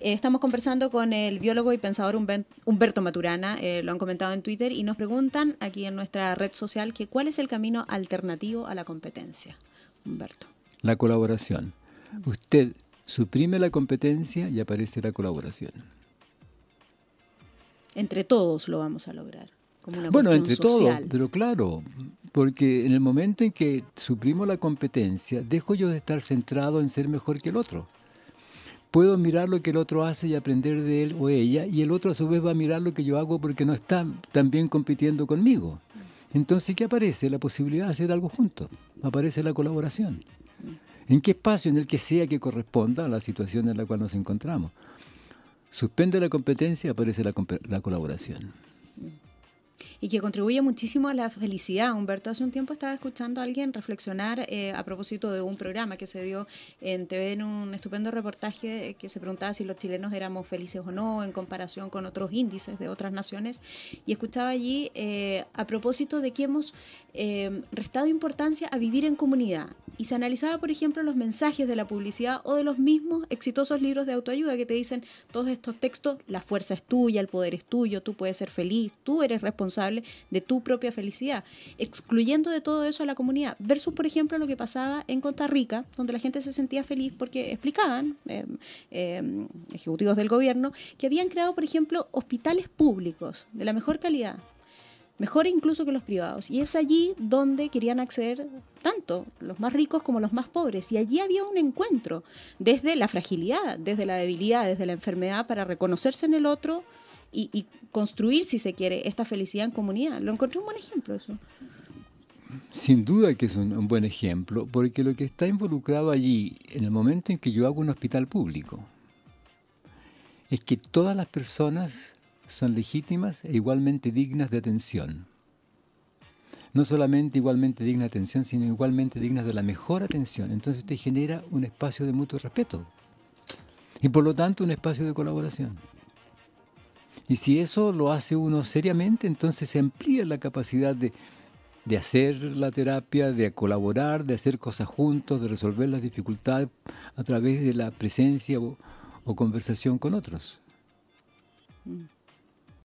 Eh, estamos conversando con el biólogo y pensador Humberto Maturana, eh, lo han comentado en Twitter, y nos preguntan aquí en nuestra red social que cuál es el camino alternativo a la competencia. Humberto. La colaboración. Usted suprime la competencia y aparece la colaboración. Entre todos lo vamos a lograr. Como una bueno, entre todos, pero claro, porque en el momento en que suprimo la competencia, dejo yo de estar centrado en ser mejor que el otro puedo mirar lo que el otro hace y aprender de él o ella, y el otro a su vez va a mirar lo que yo hago porque no está también compitiendo conmigo. Entonces, ¿qué aparece? La posibilidad de hacer algo juntos, aparece la colaboración. ¿En qué espacio? En el que sea que corresponda a la situación en la cual nos encontramos. Suspende la competencia, aparece la colaboración. Y que contribuye muchísimo a la felicidad. Humberto, hace un tiempo estaba escuchando a alguien reflexionar eh, a propósito de un programa que se dio en TV en un estupendo reportaje eh, que se preguntaba si los chilenos éramos felices o no en comparación con otros índices de otras naciones. Y escuchaba allí eh, a propósito de que hemos restado importancia a vivir en comunidad. Y se analizaba, por ejemplo, los mensajes de la publicidad o de los mismos exitosos libros de autoayuda que te dicen todos estos textos, la fuerza es tuya, el poder es tuyo, tú puedes ser feliz, tú eres responsable responsable de tu propia felicidad, excluyendo de todo eso a la comunidad. Versus, por ejemplo, lo que pasaba en Costa Rica, donde la gente se sentía feliz porque explicaban eh, eh, ejecutivos del gobierno que habían creado, por ejemplo, hospitales públicos de la mejor calidad, mejor incluso que los privados. Y es allí donde querían acceder tanto los más ricos como los más pobres. Y allí había un encuentro desde la fragilidad, desde la debilidad, desde la enfermedad, para reconocerse en el otro y, construir, si se quiere, esta felicidad en comunidad. Lo encontré un buen ejemplo eso. Sin duda que es un, un buen ejemplo, porque lo que está involucrado allí, en el momento en que yo hago un hospital público, es que todas las personas son legítimas e igualmente dignas de atención. No solamente igualmente dignas de atención, sino igualmente dignas de la mejor atención. Entonces usted genera un espacio de mutuo respeto y por lo tanto un espacio de colaboración. Y si eso lo hace uno seriamente, entonces se amplía la capacidad de, hacer la terapia, de colaborar, de hacer cosas juntos, de resolver las dificultades a través de la presencia o, conversación con otros. Mm.